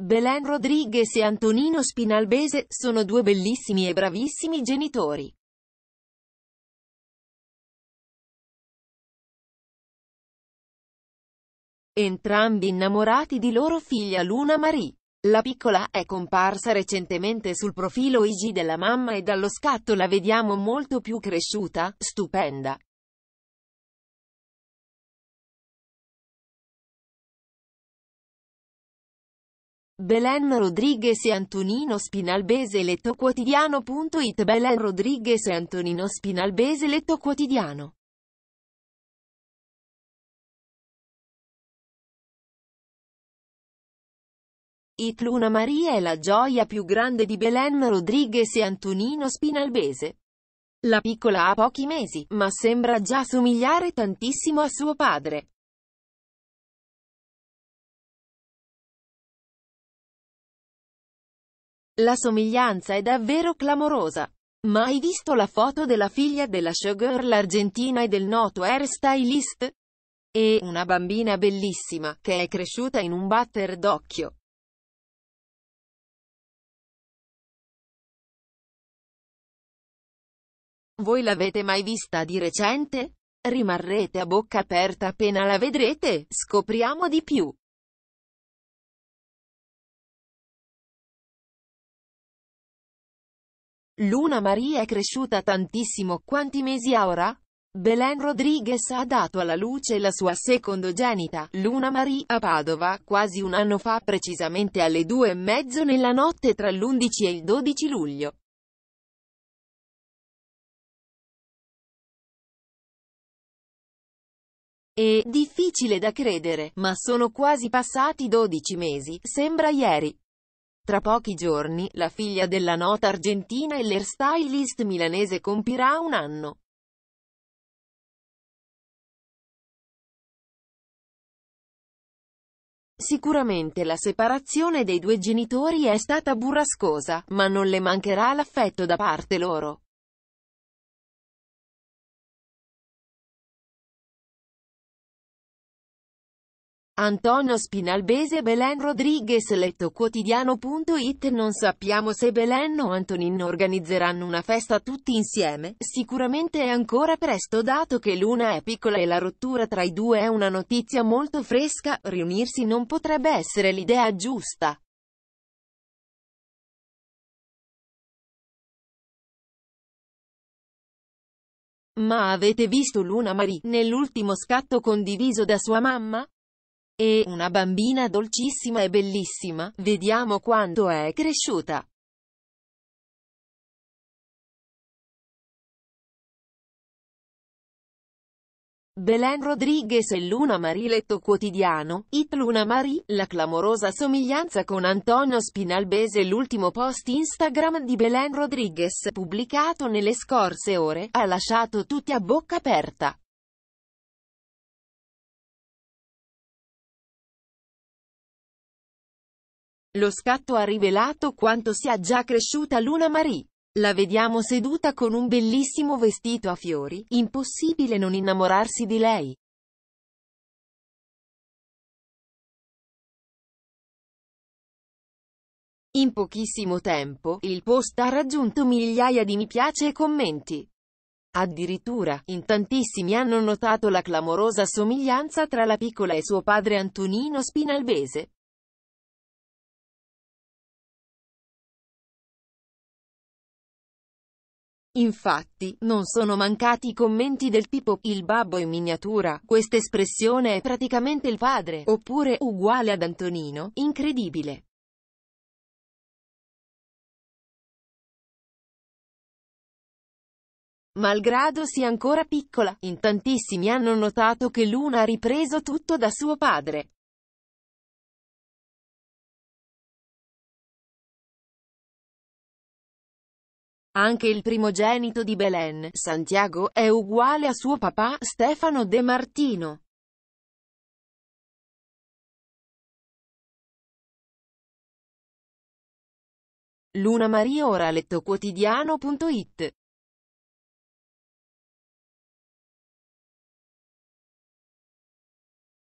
Belen Rodriguez e Antonino Spinalbese, sono due bellissimi e bravissimi genitori. Entrambi innamorati di loro figlia Luna Marie. La piccola è comparsa recentemente sul profilo IG della mamma e dallo scatto la vediamo molto più cresciuta, stupenda, Belen Rodriguez e Antonino Spinalbese Letto Quotidiano.it Belen Rodriguez e Antonino Spinalbese Letto Quotidiano It Luna Maria è la gioia più grande di Belen Rodriguez e Antonino Spinalbese. La piccola ha pochi mesi, ma sembra già somigliare tantissimo a suo padre. La somiglianza è davvero clamorosa. Mai visto la foto della figlia della showgirl argentina e del noto hairstylist? E una bambina bellissima, che è cresciuta in un batter d'occhio. Voi l'avete mai vista di recente? Rimarrete a bocca aperta appena la vedrete, scopriamo di più. Luna Maria è cresciuta tantissimo, quanti mesi ha ora? Belen Rodriguez ha dato alla luce la sua secondogenita, Luna Marie, a Padova, quasi un anno fa, precisamente alle due e mezzo nella notte tra l'11 e il 12 luglio. È difficile da credere, ma sono quasi passati 12 mesi, sembra ieri. Tra pochi giorni, la figlia della nota argentina e l'air milanese compirà un anno. Sicuramente la separazione dei due genitori è stata burrascosa, ma non le mancherà l'affetto da parte loro. Antonio Spinalbese Belen Rodriguez letto quotidiano.it Non sappiamo se Belen o Antonin organizzeranno una festa tutti insieme, sicuramente è ancora presto dato che l'una è piccola e la rottura tra i due è una notizia molto fresca, riunirsi non potrebbe essere l'idea giusta. Ma avete visto Luna Marie nell'ultimo scatto condiviso da sua mamma? E una bambina dolcissima e bellissima, vediamo quanto è cresciuta. Belen Rodriguez e Luna Marie Letto Quotidiano, It Luna Marie, la clamorosa somiglianza con Antonio Spinalbese L'ultimo post Instagram di Belen Rodriguez, pubblicato nelle scorse ore, ha lasciato tutti a bocca aperta. Lo scatto ha rivelato quanto sia già cresciuta Luna Marie. La vediamo seduta con un bellissimo vestito a fiori, impossibile non innamorarsi di lei. In pochissimo tempo, il post ha raggiunto migliaia di mi piace e commenti. Addirittura, in tantissimi hanno notato la clamorosa somiglianza tra la piccola e suo padre Antonino Spinalbese. Infatti, non sono mancati commenti del tipo, il babbo in miniatura, questa espressione è praticamente il padre, oppure, uguale ad Antonino, incredibile. Malgrado sia ancora piccola, in tantissimi hanno notato che Luna ha ripreso tutto da suo padre. Anche il primogenito di Belen, Santiago, è uguale a suo papà, Stefano De Martino. Luna Maria Oraletto Quotidiano.it